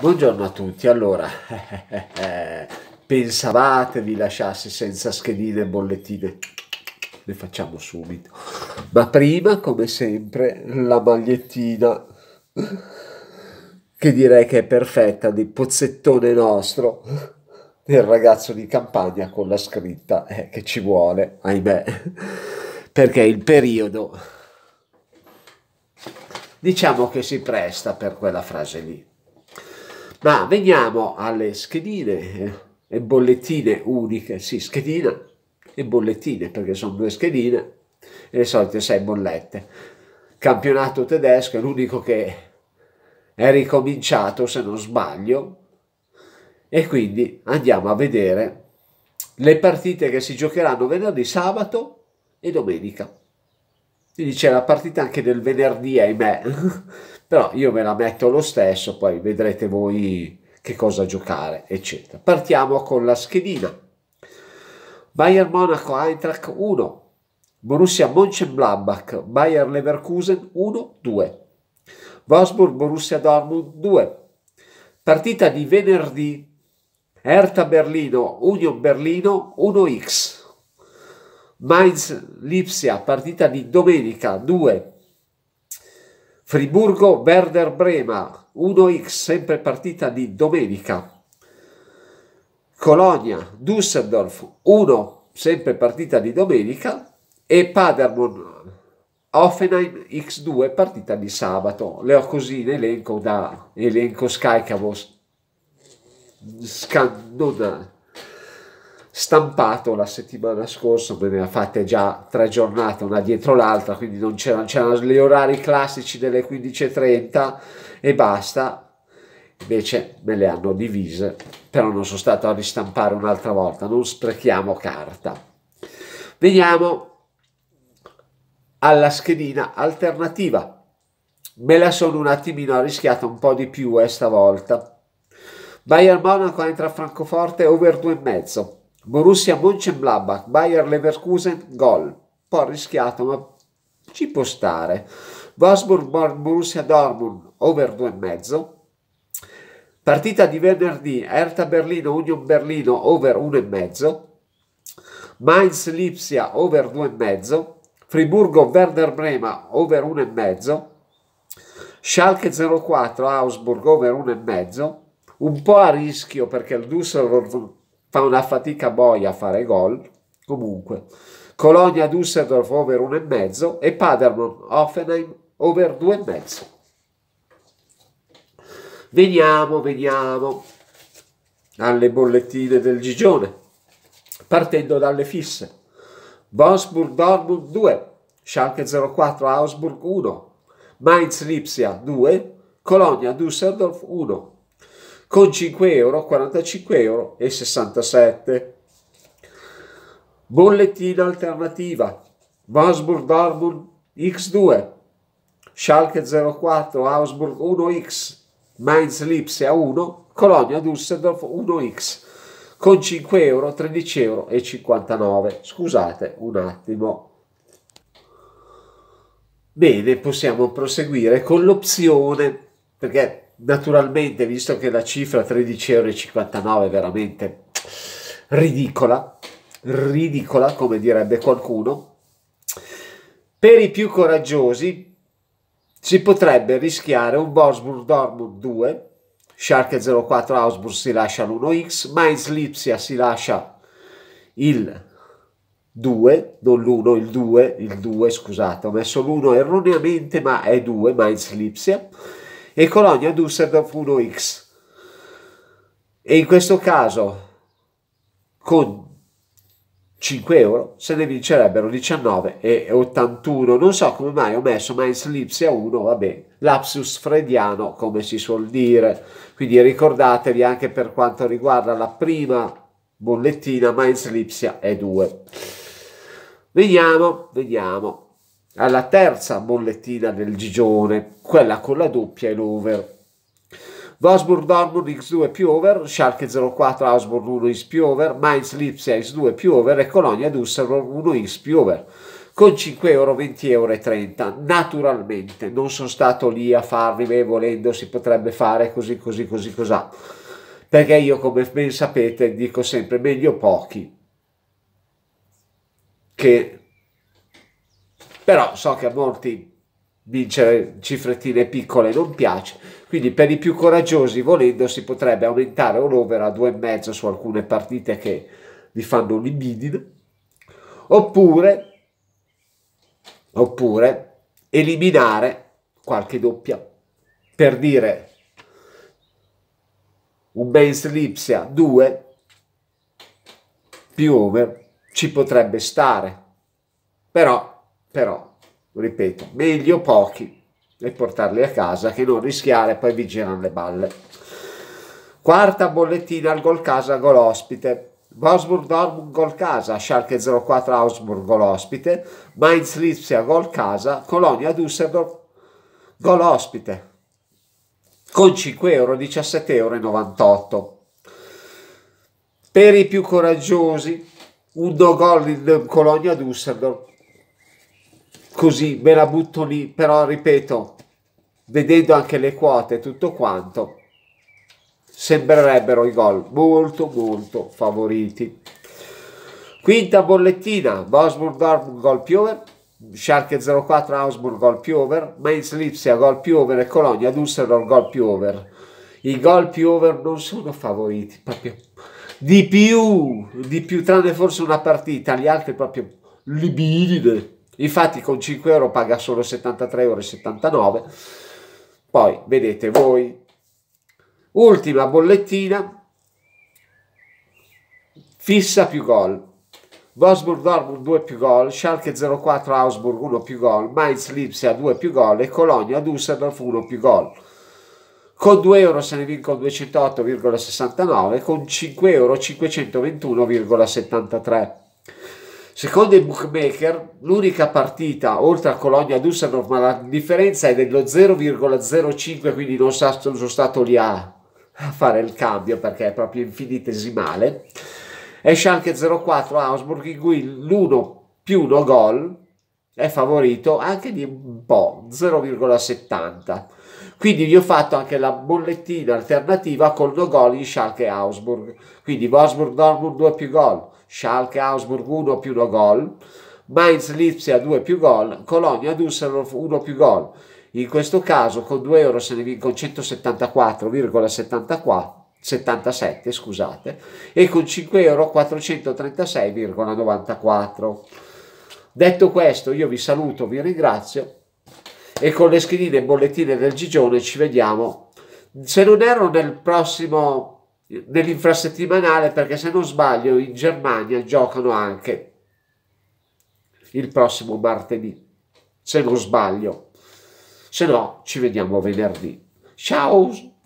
Buongiorno a tutti, allora, pensavate vi lasciassi senza schedine e bollettine? Le facciamo subito. Ma prima, come sempre, la magliettina, che direi che è perfetta, di pozzettone nostro, del ragazzo di campagna con la scritta eh, che ci vuole, ahimè, perché il periodo, diciamo che si presta per quella frase lì. Ma veniamo alle schedine eh, e bollettine uniche, sì, schedina e bollettine, perché sono due schedine e le solite sei bollette. Campionato tedesco è l'unico che è ricominciato, se non sbaglio, e quindi andiamo a vedere le partite che si giocheranno venerdì, sabato e domenica. Quindi c'è la partita anche del venerdì, ahimè. Però io ve me la metto lo stesso, poi vedrete voi che cosa giocare, eccetera. Partiamo con la schedina. Bayern Monaco Eintracht 1, Borussia Mönchengladbach Bayern Leverkusen 1-2, Wolfsburg Borussia Dortmund 2. Partita di venerdì Hertha Berlino Union Berlino 1x. Mainz-Lipsia, partita di domenica 2. Friburgo-Werder-Brema, 1x, sempre partita di domenica. Colonia, Düsseldorf, 1, sempre partita di domenica. E Paderborn, Offenheim X2, partita di sabato. Le ho così in elenco da elenco Sky che avevo scan- stampato la settimana scorsa, me ne ha fatte già tre giornate una dietro l'altra, quindi non c'erano, c'erano gli orari classici delle 15.30 e basta, invece me le hanno divise, però non sono stato a ristampare un'altra volta, non sprechiamo carta. Veniamo alla schedina alternativa. Me la sono un attimino arrischiata un po' di più questa eh, volta. Bayern Monaco entra a Francoforte over 2,5 Borussia Mönchengladbach, Bayer Leverkusen, gol. Un po' rischiato, ma ci può stare. Wolfsburg, Borussia Dortmund, over 2,5. Partita di venerdì, Hertha Berlino, Union Berlino, over 1,5. Mainz Lipsia, over 2,5. Friburgo Werder Brema, over 1,5. Schalke 04, Augsburg, over 1,5. Un po' a rischio perché il Dusseldorf fa una fatica boia a fare gol, comunque. Colonia Düsseldorf over 1,5 e, e Paderborn Offenheim over 2,5. Veniamo, veniamo alle bollettine del Gigione, partendo dalle fisse. Wolfsburg Dortmund 2, Schalke 04 Augsburg 1, Mainz Lipsia 2, Colonia Düsseldorf 1, con 5 euro, 45 euro e 67. Bollettina alternativa, Wasburg Dortmund X2, Schalke 04, Augsburg 1X, Mainz Lipsia 1, Colonia Düsseldorf 1X con 5 euro, 13 euro e 59. Scusate un attimo. Bene, possiamo proseguire con l'opzione perché naturalmente, visto che la cifra 13,59 è veramente ridicola, ridicola come direbbe qualcuno, per i più coraggiosi si potrebbe rischiare un Wolfsburg Dortmund 2, Shark 04 Augsburg si lascia l'1x, Mainz Lipsia si lascia il 2, non l'1, il 2, il 2 scusate, ho messo l'1 erroneamente ma è 2 Mainz Lipsia e Colonia Düsseldorf 1X. E in questo caso con 5 euro se ne vincerebbero 19,81. Non so come mai ho messo Mainz Lipsia 1, vabbè, lapsus frediano come si suol dire. Quindi ricordatevi anche per quanto riguarda la prima bollettina Mainz Lipsia è 2. Vediamo, vediamo alla terza bollettina del Gigione, quella con la doppia e l'over. Wolfsburg Dortmund X2 più over, Schalke 04 Augsburg 1x più over, Mainz Lipsia X2 più over e Colonia Dusseldorf 1x più over con 5 euro 20 euro e 30 naturalmente non sono stato lì a farvi me volendo si potrebbe fare così così così cos'ha perché io come ben sapete dico sempre meglio pochi che però so che a molti vincere cifrettine piccole non piace, quindi per i più coraggiosi volendo si potrebbe aumentare un over a 2,5 su alcune partite che vi fanno un libidine, oppure, oppure eliminare qualche doppia, per dire un base Lipsia 2 più over ci potrebbe stare, però però, ripeto, meglio pochi e portarli a casa che non rischiare, poi vi girano le balle. Quarta bollettina al gol casa, gol ospite. Wolfsburg Dortmund gol casa, Schalke 04 Augsburg gol ospite, Mainz Lipsia gol casa, Colonia Düsseldorf gol ospite con 5 euro 17,98 euro. Per i più coraggiosi un no gol in Colonia Düsseldorf così me la butto lì, però ripeto, vedendo anche le quote e tutto quanto, sembrerebbero i gol molto molto favoriti. Quinta bollettina, Bosburg Dortmund gol più over, Schalke 04 Augsburg gol più over, Mainz Lipsia gol più over e Colonia Dusseldorf gol più over. I gol più over non sono favoriti proprio di più, di più tranne forse una partita, gli altri proprio libidine. Infatti con 5 euro paga solo 73,79 euro. Poi vedete voi. Ultima bollettina. Fissa più gol. Wolfsburg Dortmund 2 più gol, Schalke 04 Augsburg 1 più gol, Mainz Lipsia 2 più gol e Colonia Düsseldorf 1 più gol. Con 2 euro se ne vincono 208,69, con 5 euro 521,73. Secondo i bookmaker, l'unica partita oltre a Colonia Dusseldorf, ma la differenza è dello 0,05, quindi non sono stato lì a fare il cambio perché è proprio infinitesimale. Esce anche 0,4 Augsburg, in cui l'1 più 1 gol è favorito anche di un po', 0,70. Quindi vi ho fatto anche la bollettina alternativa con due gol in Schalke Augsburg. Quindi Wolfsburg Dortmund 2 più gol, Schalke Augsburg 1 più 2 gol, Mainz Lipsia 2 più gol, Colonia Düsseldorf 1 più gol. In questo caso con 2 euro se ne vincono 174,74 77, scusate, e con 5 euro 436,94. Detto questo, io vi saluto, vi ringrazio e con le schedine e bollettine del Gigione ci vediamo. Se non ero nel prossimo nell'infrasettimanale perché se non sbaglio in Germania giocano anche il prossimo martedì se non sbaglio se no ci vediamo venerdì ciao